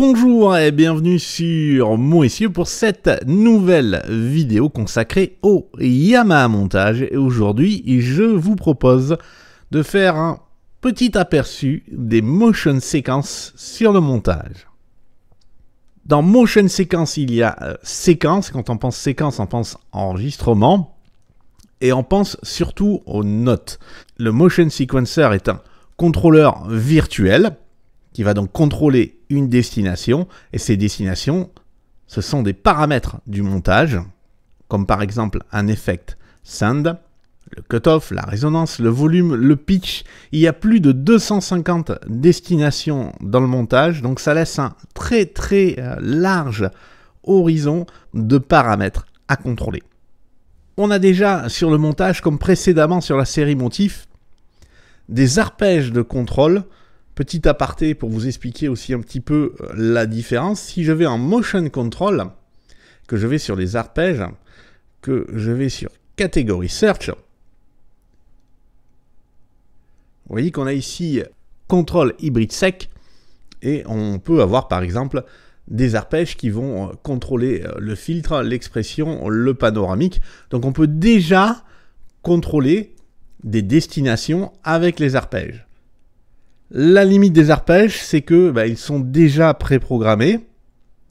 bonjour et bienvenue sur Mon pour cette nouvelle vidéo consacrée au Yamaha montage. Et aujourd'hui, je vous propose de faire un petit aperçu des motion séquences sur le montage. Dans motion séquence, il y a euh, séquence. Quand on pense séquence, on pense enregistrement. Et on pense surtout aux notes. Le motion sequencer est un contrôleur virtuel qui va donc contrôler une destination, et ces destinations, ce sont des paramètres du montage, comme par exemple un effect send, le cutoff, la résonance, le volume, le pitch. Il y a plus de 250 destinations dans le montage, donc ça laisse un très très euh, large horizon de paramètres à contrôler. On a déjà sur le montage, comme précédemment sur la série motif, des arpèges de contrôle Petit aparté pour vous expliquer aussi un petit peu euh, la différence. Si je vais en motion control, que je vais sur les arpèges, que je vais sur catégorie search, vous voyez qu'on a ici Control Hybrid sec et on peut avoir par exemple des arpèges qui vont euh, contrôler euh, le filtre, l'expression, le panoramique. Donc on peut déjà contrôler des destinations avec les arpèges. La limite des arpèges, c'est que bah, ils sont déjà préprogrammés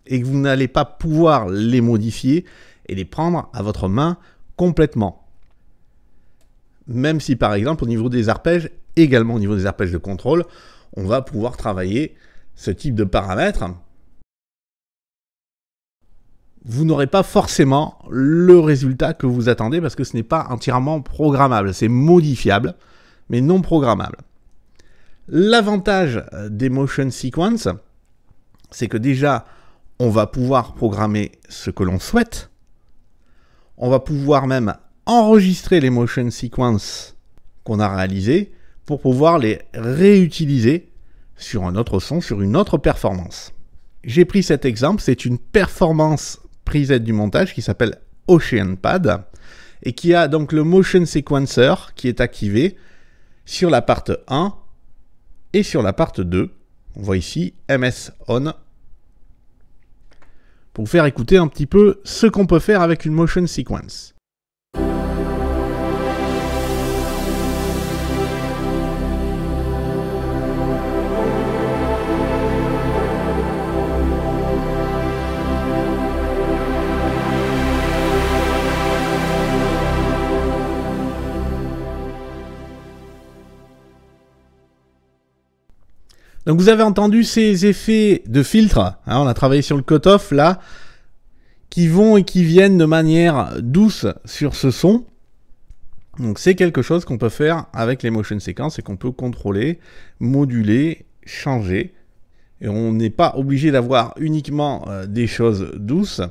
et que vous n'allez pas pouvoir les modifier et les prendre à votre main complètement. Même si par exemple au niveau des arpèges, également au niveau des arpèges de contrôle, on va pouvoir travailler ce type de paramètres. Vous n'aurez pas forcément le résultat que vous attendez parce que ce n'est pas entièrement programmable, c'est modifiable, mais non programmable. L'avantage euh, des motion sequence, c'est que déjà, on va pouvoir programmer ce que l'on souhaite. On va pouvoir même enregistrer les motion sequence qu'on a réalisées pour pouvoir les réutiliser sur un autre son, sur une autre performance. J'ai pris cet exemple, c'est une performance preset du montage qui s'appelle Ocean Pad et qui a donc le motion sequencer qui est activé sur la partie 1 et sur la part 2, on voit ici MS On pour faire écouter un petit peu ce qu'on peut faire avec une motion sequence. Donc vous avez entendu ces effets de filtre, hein, on a travaillé sur le cutoff là, qui vont et qui viennent de manière douce sur ce son. Donc c'est quelque chose qu'on peut faire avec les motion séquences et qu'on peut contrôler, moduler, changer. Et on n'est pas obligé d'avoir uniquement euh, des choses douces.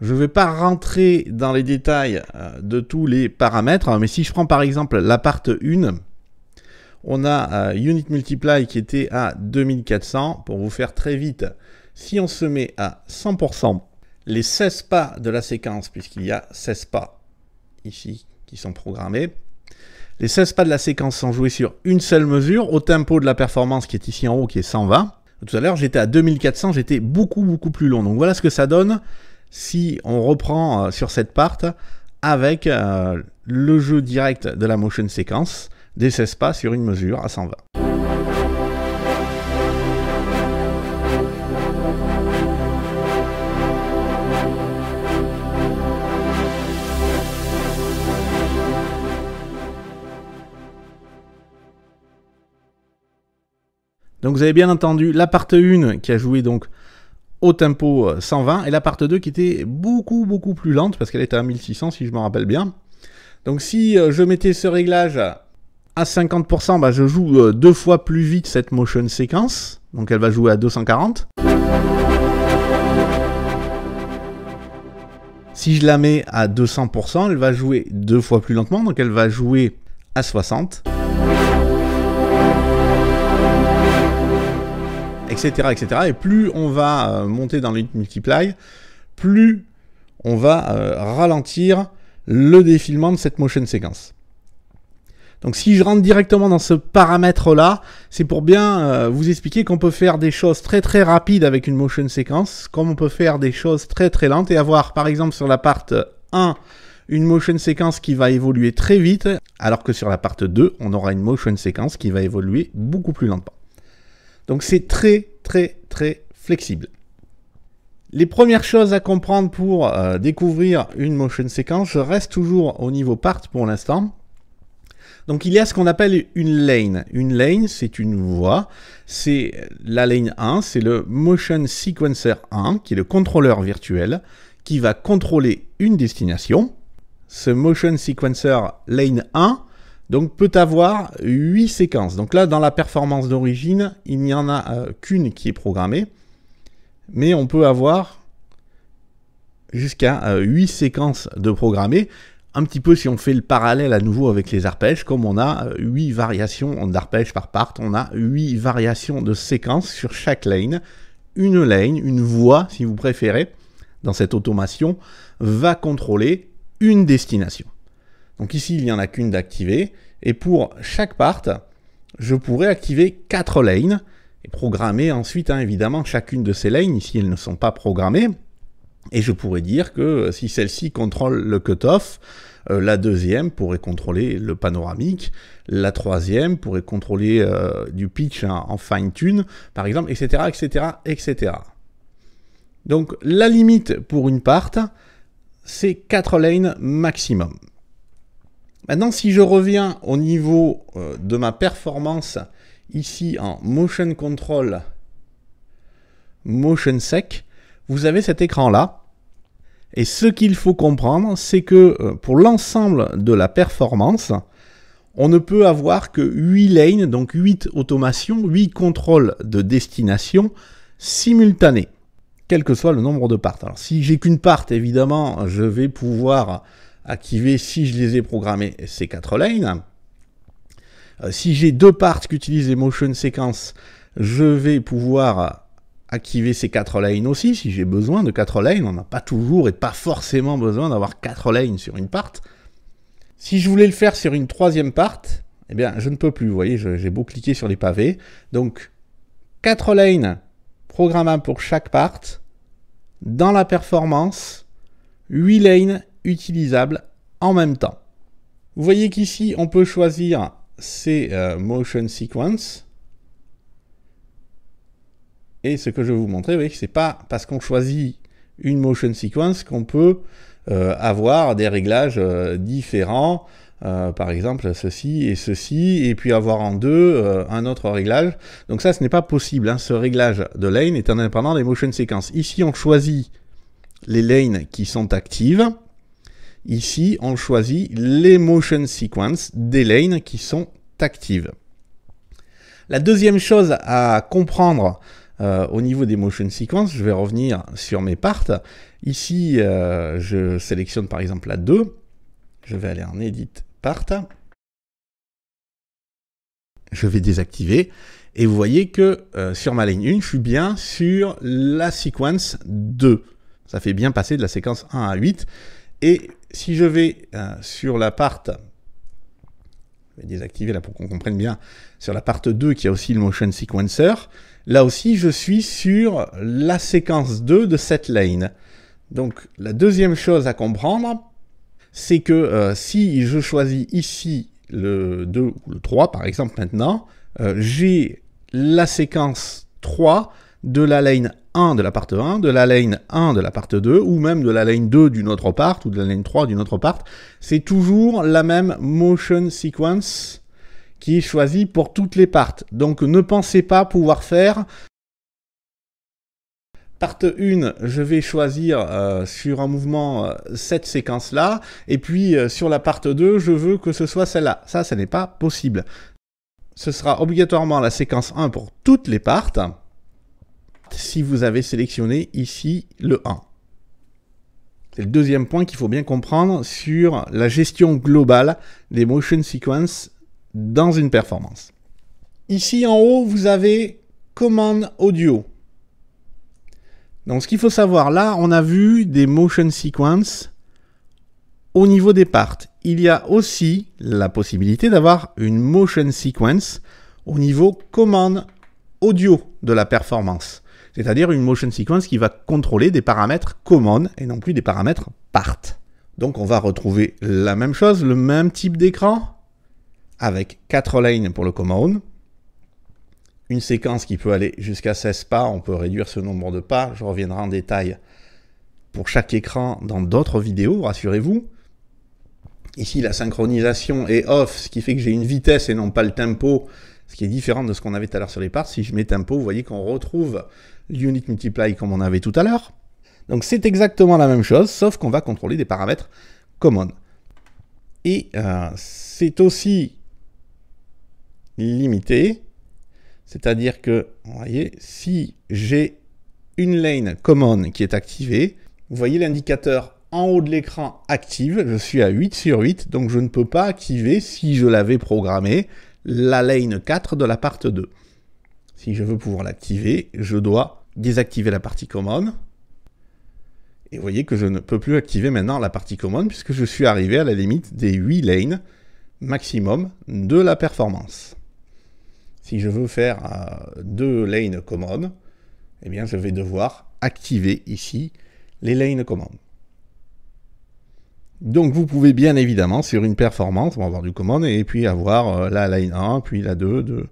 Je ne vais pas rentrer dans les détails euh, de tous les paramètres, mais si je prends par exemple la part 1, on a euh, Unit Multiply qui était à 2400. Pour vous faire très vite, si on se met à 100%, les 16 pas de la séquence, puisqu'il y a 16 pas ici qui sont programmés, les 16 pas de la séquence sont joués sur une seule mesure, au tempo de la performance qui est ici en haut, qui est 120. Tout à l'heure, j'étais à 2400, j'étais beaucoup, beaucoup plus long. Donc voilà ce que ça donne si on reprend euh, sur cette part avec euh, le jeu direct de la motion séquence des 16 pas sur une mesure à 120. Donc vous avez bien entendu la partie 1 qui a joué donc au tempo 120 euh, et la part 2 qui était beaucoup beaucoup plus lente parce qu'elle était à 1600 si je me rappelle bien. Donc si euh, je mettais ce réglage à 50%, bah, je joue euh, deux fois plus vite cette motion séquence. Donc elle va jouer à 240. Si je la mets à 200%, elle va jouer deux fois plus lentement, donc elle va jouer à 60. Etc, etc. Et plus on va euh, monter dans le multiply, plus on va euh, ralentir le défilement de cette motion séquence. Donc si je rentre directement dans ce paramètre-là, c'est pour bien euh, vous expliquer qu'on peut faire des choses très très rapides avec une motion sequence, comme on peut faire des choses très très lentes et avoir par exemple sur la part 1 une motion sequence qui va évoluer très vite, alors que sur la part 2, on aura une motion sequence qui va évoluer beaucoup plus lentement. Donc c'est très très très flexible. Les premières choses à comprendre pour euh, découvrir une motion sequence je reste toujours au niveau part pour l'instant. Donc il y a ce qu'on appelle une lane. Une lane, c'est une voie. C'est la lane 1, c'est le Motion Sequencer 1, qui est le contrôleur virtuel, qui va contrôler une destination. Ce Motion Sequencer lane 1, donc peut avoir 8 séquences. Donc là, dans la performance d'origine, il n'y en a euh, qu'une qui est programmée. Mais on peut avoir jusqu'à 8 euh, séquences de programmées un petit peu si on fait le parallèle à nouveau avec les arpèges, comme on a 8 euh, variations d'arpèges par part, on a 8 variations de séquences sur chaque lane. Une lane, une voix si vous préférez, dans cette automation, va contrôler une destination. Donc ici, il n'y en a qu'une d'activer, et pour chaque part, je pourrais activer 4 lanes, et programmer ensuite, hein, évidemment, chacune de ces lanes, ici elles ne sont pas programmées, et je pourrais dire que euh, si celle-ci contrôle le cutoff, off euh, la deuxième pourrait contrôler le panoramique, la troisième pourrait contrôler euh, du pitch en fine-tune, par exemple, etc., etc., etc. Donc la limite pour une part, c'est 4 lanes maximum. Maintenant, si je reviens au niveau de ma performance ici en motion control, motion sec, vous avez cet écran-là. Et ce qu'il faut comprendre, c'est que euh, pour l'ensemble de la performance, on ne peut avoir que 8 lanes, donc 8 automations, 8 contrôles de destination simultanés, quel que soit le nombre de parts. Alors si j'ai qu'une part, évidemment, je vais pouvoir activer, si je les ai programmés, ces 4 lanes. Euh, si j'ai deux parts qui utilisent les motion sequence, je vais pouvoir activer ces quatre lanes aussi si j'ai besoin de quatre lanes, On n'a pas toujours et pas forcément besoin d'avoir quatre lanes sur une part. Si je voulais le faire sur une troisième part, eh bien je ne peux plus. Vous voyez, j'ai beau cliquer sur les pavés. Donc quatre lanes programmables pour chaque part. Dans la performance, 8 lanes utilisables en même temps. Vous voyez qu'ici, on peut choisir ces euh, motion sequence et ce que je vais vous montrer, vous c'est pas parce qu'on choisit une motion sequence qu'on peut euh, avoir des réglages euh, différents. Euh, par exemple, ceci et ceci, et puis avoir en deux un autre réglage. Donc ça, ce n'est pas possible. Hein. Ce réglage de lane est indépendant des motion Sequences. Ici, on choisit les lanes qui sont actives. Ici, on choisit les motion Sequences des lanes qui sont actives. La deuxième chose à comprendre euh, au niveau des motion sequence, je vais revenir sur mes parts. Ici, euh, je sélectionne par exemple la 2. Je vais aller en Edit Part. Je vais désactiver. Et vous voyez que euh, sur ma ligne 1, je suis bien sur la Sequence 2. Ça fait bien passer de la séquence 1 à 8. Et si je vais sur la part je vais désactiver là pour qu'on comprenne bien, sur la part 2 qui a aussi le motion sequencer, Là aussi, je suis sur la séquence 2 de cette lane. Donc la deuxième chose à comprendre, c'est que euh, si je choisis ici le 2 ou le 3 par exemple maintenant, euh, j'ai la séquence 3 de la lane 1 de la part 1, de la lane 1 de la part 2, ou même de la lane 2 d'une autre part, ou de la lane 3 d'une autre part. C'est toujours la même motion sequence qui est choisi pour toutes les parts. Donc ne pensez pas pouvoir faire Part 1, je vais choisir euh, sur un mouvement euh, cette séquence-là, et puis euh, sur la part 2, je veux que ce soit celle-là. Ça, ce n'est pas possible. Ce sera obligatoirement la séquence 1 pour toutes les parts, si vous avez sélectionné ici le 1. C'est le deuxième point qu'il faut bien comprendre sur la gestion globale des motion sequences dans une performance. Ici en haut, vous avez command audio. Donc ce qu'il faut savoir là, on a vu des motion sequence au niveau des parts. Il y a aussi la possibilité d'avoir une motion sequence au niveau command audio de la performance. C'est-à-dire une motion sequence qui va contrôler des paramètres command et non plus des paramètres part. Donc on va retrouver la même chose, le même type d'écran, avec 4 lanes pour le command. une séquence qui peut aller jusqu'à 16 pas, on peut réduire ce nombre de pas, je reviendrai en détail pour chaque écran dans d'autres vidéos, rassurez-vous. Ici, la synchronisation est off, ce qui fait que j'ai une vitesse et non pas le tempo, ce qui est différent de ce qu'on avait tout à l'heure sur les parts. Si je mets tempo, vous voyez qu'on retrouve l'unit multiply comme on avait tout à l'heure. Donc c'est exactement la même chose, sauf qu'on va contrôler des paramètres common. Et euh, c'est aussi limité, C'est-à-dire que, vous voyez, si j'ai une lane common qui est activée, vous voyez l'indicateur en haut de l'écran active, je suis à 8 sur 8, donc je ne peux pas activer, si je l'avais programmé, la lane 4 de la partie 2. Si je veux pouvoir l'activer, je dois désactiver la partie common. Et vous voyez que je ne peux plus activer maintenant la partie common, puisque je suis arrivé à la limite des 8 lanes maximum de la performance si je veux faire euh, deux lanes commandes, eh bien, je vais devoir activer ici les lanes commandes. Donc vous pouvez bien évidemment sur une performance, avoir du commande et puis avoir euh, la lane 1, puis la 2, de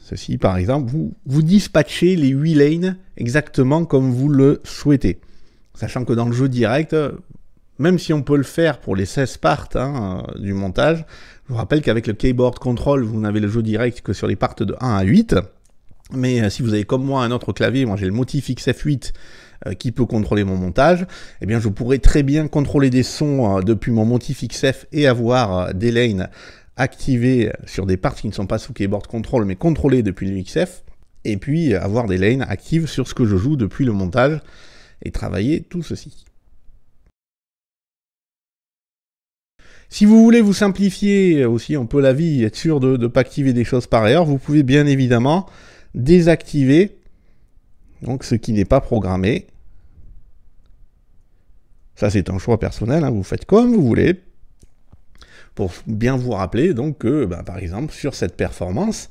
Ceci par exemple, vous, vous dispatchez les huit lanes exactement comme vous le souhaitez. Sachant que dans le jeu direct, même si on peut le faire pour les 16 parts hein, euh, du montage, je vous rappelle qu'avec le keyboard control, vous n'avez le jeu direct que sur les parts de 1 à 8. Mais euh, si vous avez comme moi un autre clavier, moi j'ai le motif XF8 euh, qui peut contrôler mon montage, eh bien je pourrais très bien contrôler des sons depuis mon motif XF et avoir des lanes activées sur des parts qui ne sont pas sous keyboard control mais contrôlées depuis le XF, et puis avoir des lanes actives sur ce que je joue depuis le montage et travailler tout ceci. Si vous voulez vous simplifier aussi un peu la vie, être sûr de ne pas activer des choses par ailleurs, vous pouvez bien évidemment désactiver donc ce qui n'est pas programmé. Ça c'est un choix personnel, hein. vous faites comme vous voulez. Pour bien vous rappeler donc que bah, par exemple sur cette performance,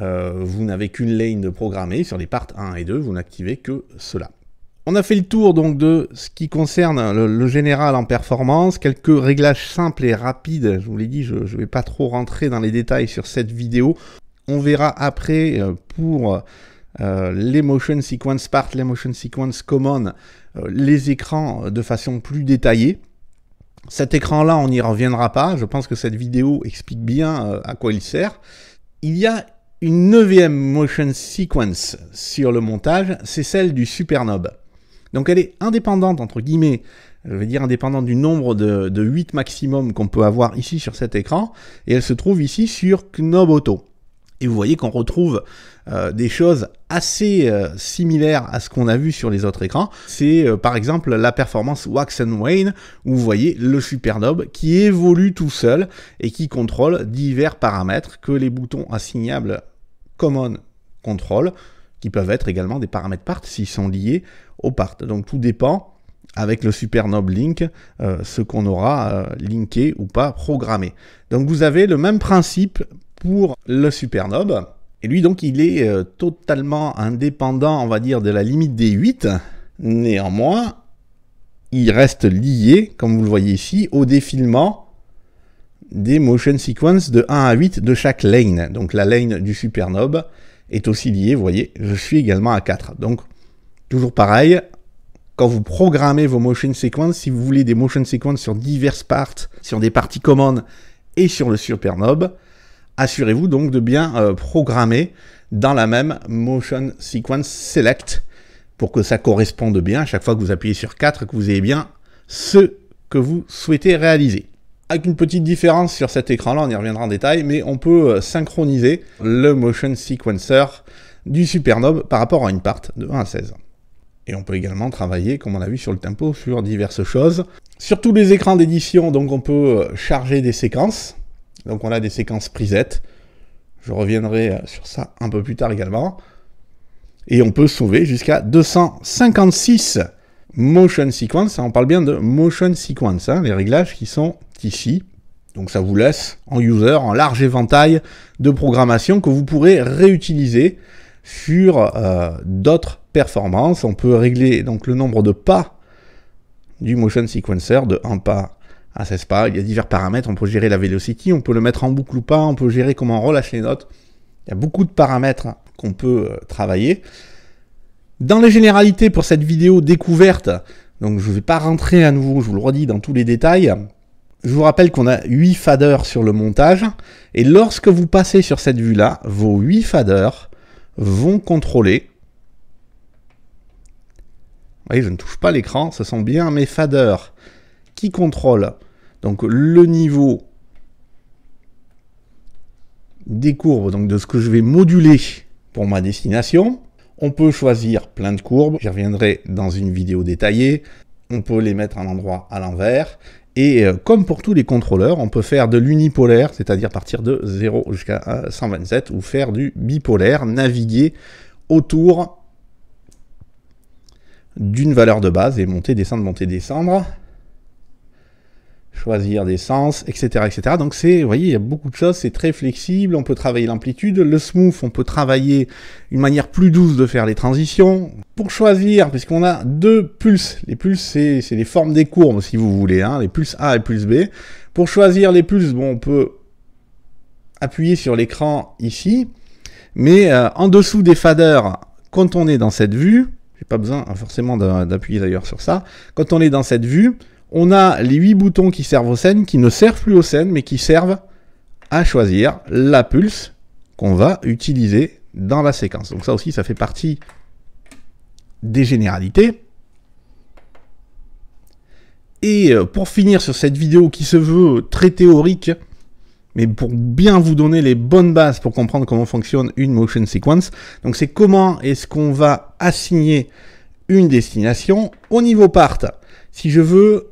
euh, vous n'avez qu'une lane de programmée, sur les parts 1 et 2, vous n'activez que cela. On a fait le tour donc de ce qui concerne le, général en performance, quelques réglages simples et rapides. Je vous l'ai dit, je ne vais pas trop rentrer dans les détails sur cette vidéo. On verra après euh, pour euh, les motion sequence part, les motion sequence common, euh, les écrans de façon plus détaillée. Cet écran-là, on n'y reviendra pas. Je pense que cette vidéo explique bien à quoi il sert. Il y a une neuvième motion sequence sur le montage, c'est celle du Supernob. Donc elle est indépendante, entre guillemets, je vais dire indépendante du nombre de, 8 maximum qu'on peut avoir ici sur cet écran, et elle se trouve ici sur Knob Auto. Et vous voyez qu'on retrouve euh, des choses assez euh, similaires à ce qu'on a vu sur les autres écrans. C'est euh, par exemple la performance Wax and Wane, où vous voyez le Supernob qui évolue tout seul et qui contrôle divers paramètres que les boutons assignables Common contrôlent qui peuvent être également des paramètres part s'ils sont liés au part. Donc tout dépend avec le supernob link, euh, ce qu'on aura euh, linké ou pas programmé. Donc vous avez le même principe pour le supernob. Et lui donc il est euh, totalement indépendant, on va dire, de la limite des 8. Néanmoins, il reste lié, comme vous le voyez ici, au défilement des motion sequences de 1 à 8 de chaque lane. Donc la lane du supernob est aussi lié, vous voyez, je suis également à 4. Donc, toujours pareil, quand vous programmez vos motion sequences, si vous voulez des motion sequences sur diverses parts, sur des parties commandes et sur le supernob, assurez-vous donc de bien euh, programmer dans la même motion sequence select pour que ça corresponde bien à chaque fois que vous appuyez sur 4 que vous ayez bien ce que vous souhaitez réaliser avec une petite différence sur cet écran-là, on y reviendra en détail, mais on peut euh, synchroniser le motion sequencer du Supernob par rapport à une part de 1 à 16. Et on peut également travailler, comme on a vu sur le tempo, sur diverses choses. Sur tous les écrans d'édition, donc on peut euh, charger des séquences. Donc on a des séquences preset. Je reviendrai euh, sur ça un peu plus tard également. Et on peut sauver jusqu'à 256 motion sequences. On parle bien de motion sequence, hein, les réglages qui sont ici. Donc ça vous laisse en user un large éventail de programmation que vous pourrez réutiliser sur euh, d'autres performances. On peut régler donc le nombre de pas du motion sequencer de 1 pas à 16 pas. Il y a divers paramètres. On peut gérer la velocity, on peut le mettre en boucle ou pas, on peut gérer comment on relâche les notes. Il y a beaucoup de paramètres qu'on peut euh, travailler. Dans les généralités pour cette vidéo découverte, donc je ne vais pas rentrer à nouveau, je vous le redis, dans tous les détails je vous rappelle qu'on a 8 faders sur le montage, et lorsque vous passez sur cette vue-là, vos 8 faders vont contrôler. Vous voyez, je ne touche pas l'écran, ce sont bien mes faders qui contrôlent donc le niveau des courbes, donc de ce que je vais moduler pour ma destination. On peut choisir plein de courbes, j'y reviendrai dans une vidéo détaillée. On peut les mettre à un endroit à l'envers. Et euh, comme pour tous les contrôleurs, on peut faire de l'unipolaire, c'est-à-dire partir de 0 jusqu'à 127, euh, ou faire du bipolaire, naviguer autour d'une valeur de base et monter, descendre, monter, descendre choisir des sens, etc. etc. Donc c'est, vous voyez, il y a beaucoup de choses, c'est très flexible, on peut travailler l'amplitude, le smooth, on peut travailler une manière plus douce de faire les transitions. Pour choisir, puisqu'on a deux pulses, les pulses c'est, les formes des courbes si vous voulez, hein, les pulses A et pulses B. Pour choisir les pulses, bon, on peut appuyer sur l'écran ici, mais euh, en dessous des faders, quand on est dans cette vue, j'ai pas besoin hein, forcément d'appuyer d'ailleurs sur ça, quand on est dans cette vue, on a les 8 boutons qui servent aux scènes, qui ne servent plus aux scènes, mais qui servent à choisir la pulse qu'on va utiliser dans la séquence. Donc ça aussi, ça fait partie des généralités. Et euh, pour finir sur cette vidéo qui se veut très théorique, mais pour bien vous donner les bonnes bases pour comprendre comment fonctionne une motion sequence, donc c'est comment est-ce qu'on va assigner une destination au niveau part. Si je veux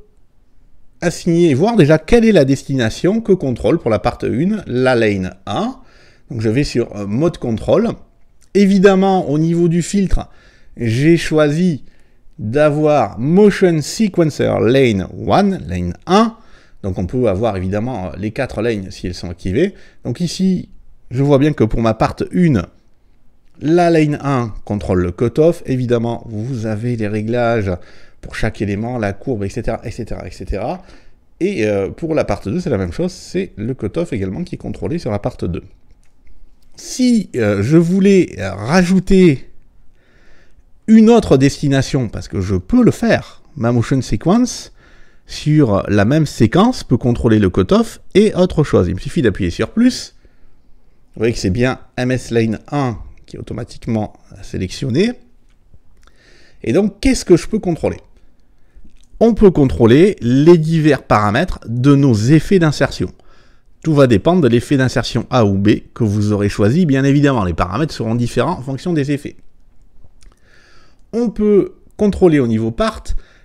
assigner, et voir déjà quelle est la destination que contrôle pour la part 1 la lane 1, Donc je vais sur euh, mode contrôle. Évidemment, au niveau du filtre, j'ai choisi d'avoir Motion Sequencer Lane 1, Lane 1. Donc on peut avoir évidemment euh, les quatre lanes si elles sont activées. Donc ici, je vois bien que pour ma part 1, la lane 1 contrôle le cutoff. Évidemment, vous avez les réglages chaque élément, la courbe, etc., etc., etc. Et euh, pour la partie 2, c'est la même chose, c'est le cutoff également qui est contrôlé sur la partie 2. Si euh, je voulais rajouter une autre destination, parce que je peux le faire, ma motion sequence, sur la même séquence, peut contrôler le cutoff et autre chose. Il me suffit d'appuyer sur plus. Vous voyez que c'est bien MS Lane 1 qui est automatiquement sélectionné. Et donc, qu'est-ce que je peux contrôler on peut contrôler les divers paramètres de nos effets d'insertion. Tout va dépendre de l'effet d'insertion A ou B que vous aurez choisi, bien évidemment. Les paramètres seront différents en fonction des effets. On peut contrôler au niveau part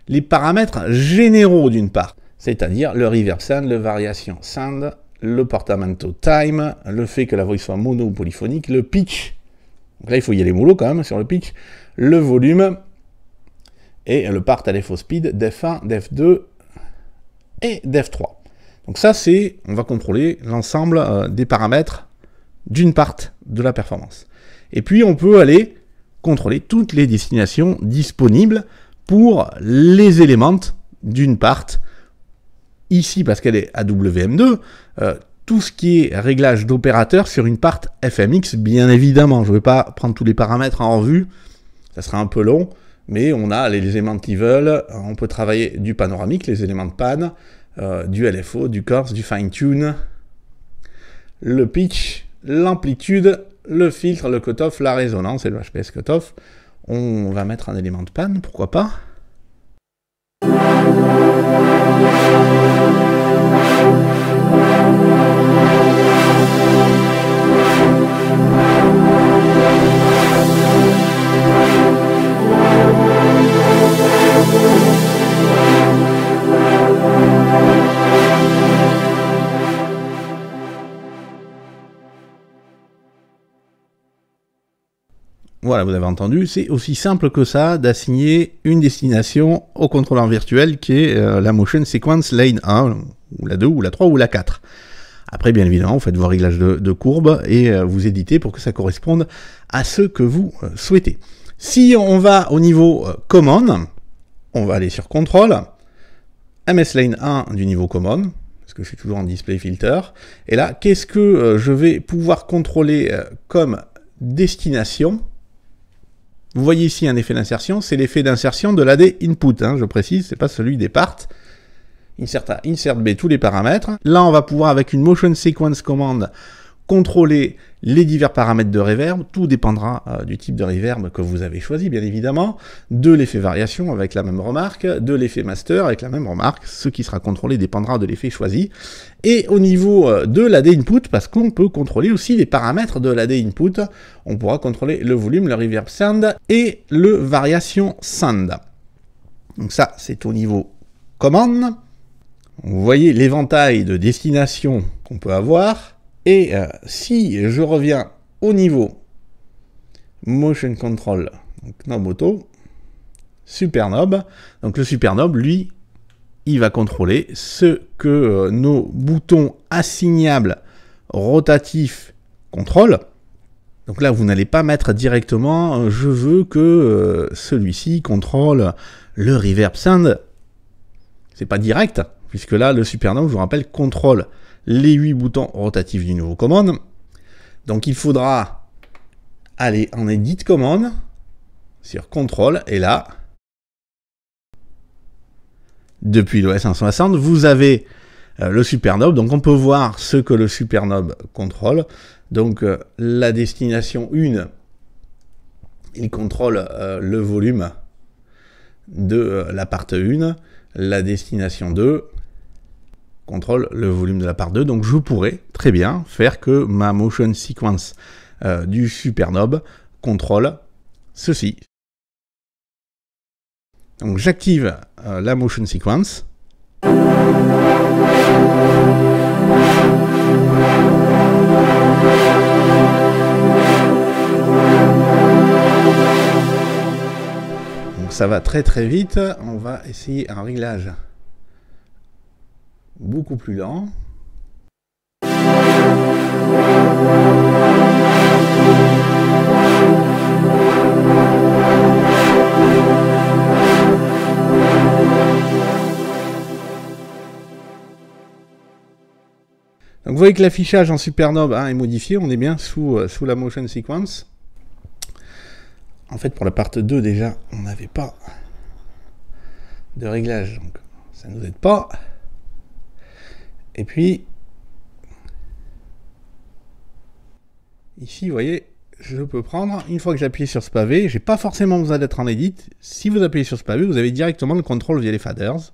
les paramètres généraux d'une part, c'est-à-dire le reverse sound, le variation sound, le portamento time, le fait que la voix soit mono ou polyphonique, le pitch. là, il faut y aller mollo quand même sur le pitch, le volume, et le part à l'effospeed speed d'F1, d'F2 et d'F3. Donc ça, c'est, on va contrôler l'ensemble euh, des paramètres d'une part de la performance. Et puis, on peut aller contrôler toutes les destinations disponibles pour les éléments d'une part. Ici, parce qu'elle est AWM2, euh, tout ce qui est réglage d'opérateur sur une part FMX, bien évidemment. Je ne vais pas prendre tous les paramètres en revue, ça sera un peu long mais on a les éléments qui veulent, euh, on peut travailler du panoramique, les éléments de pan euh, du LFO, du Corse, du fine-tune, le pitch, l'amplitude, le filtre, le cutoff, la résonance et le HPS cutoff. On va mettre un élément de pan, pourquoi pas voilà, vous avez entendu, c'est aussi simple que ça d'assigner une destination au contrôleur virtuel qui est euh, la motion sequence lane 1, ou la 2, ou la 3, ou la 4. Après, bien évidemment, vous faites vos réglages de, courbe et euh, vous éditez pour que ça corresponde à ce que vous euh, souhaitez. Si on va au niveau Common, on va aller sur contrôle, MS lane 1 du niveau Common, parce que je suis toujours en display filter. Et là, qu'est-ce que je vais pouvoir contrôler comme destination vous voyez ici un effet d'insertion, c'est l'effet d'insertion de l'AD input, hein, je précise, c'est pas celui des parts. Insert A, insert B, tous les paramètres. Là, on va pouvoir, avec une motion sequence commande, contrôler les divers paramètres de reverb, tout dépendra euh, du type de reverb que vous avez choisi, bien évidemment, de l'effet variation avec la même remarque, de l'effet master avec la même remarque, ce qui sera contrôlé dépendra de l'effet choisi, et au niveau euh, de l'AD input, parce qu'on peut contrôler aussi les paramètres de l'AD input, on pourra contrôler le volume, le reverb send et le variation send. Donc ça, c'est au niveau commande. Vous voyez l'éventail de destinations qu'on peut avoir. Et euh, si je reviens au niveau motion control, donc knob auto, supernob, donc le supernob, lui, il va contrôler ce que euh, nos boutons assignables rotatifs contrôlent. Donc là, vous n'allez pas mettre directement euh, je veux que celui-ci contrôle le reverb sound. C'est pas direct, puisque là, le supernob, je vous rappelle, contrôle les 8 boutons rotatifs du nouveau commande. Donc il faudra aller en edit commande, sur contrôle, et là, depuis le 160 vous avez euh, le supernob. Donc on peut voir ce que le supernob contrôle. Donc euh, la destination 1, il contrôle euh, le volume de la partie 1. La destination 2, contrôle le volume de la part 2. Donc je pourrais très bien faire que ma motion sequence euh, du supernob contrôle ceci. Donc j'active euh, la motion sequence. Donc ça va très très vite. On va essayer un réglage beaucoup plus lent. Donc vous voyez que l'affichage en Supernova hein, est modifié, on est bien sous, euh, sous la motion sequence. En fait, pour la partie 2, déjà, on n'avait pas de réglage, donc ça ne nous aide pas. Et puis, ici, vous voyez, je peux prendre, une fois que j'appuie sur ce pavé, j'ai pas forcément besoin d'être en edit. Si vous appuyez sur ce pavé, vous avez directement le contrôle via les faders.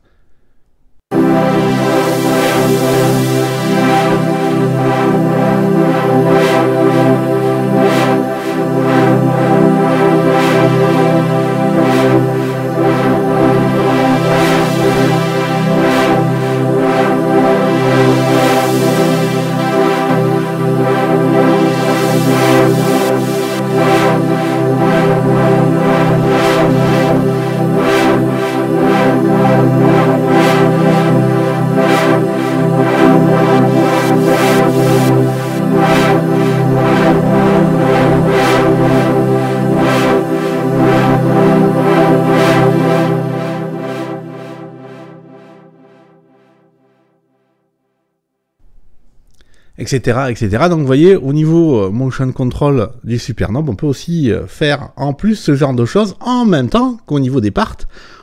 etc., Donc vous voyez, au niveau euh, motion control du Supernob, on peut aussi euh, faire en plus ce genre de choses en même temps qu'au niveau des parts,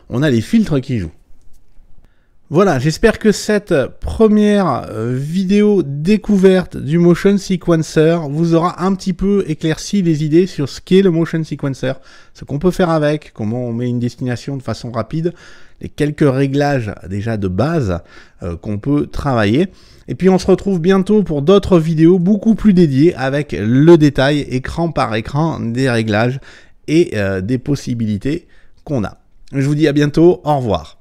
on a les filtres qui jouent. Voilà, j'espère que cette première euh, vidéo découverte du motion sequencer vous aura un petit peu éclairci les idées sur ce qu'est le motion sequencer, ce qu'on peut faire avec, comment on met une destination de façon rapide, les quelques réglages déjà de base qu'on peut travailler. Et puis on se retrouve bientôt pour d'autres vidéos beaucoup plus dédiées avec le détail écran par écran des réglages et euh, des possibilités qu'on a. Je vous dis à bientôt, au revoir.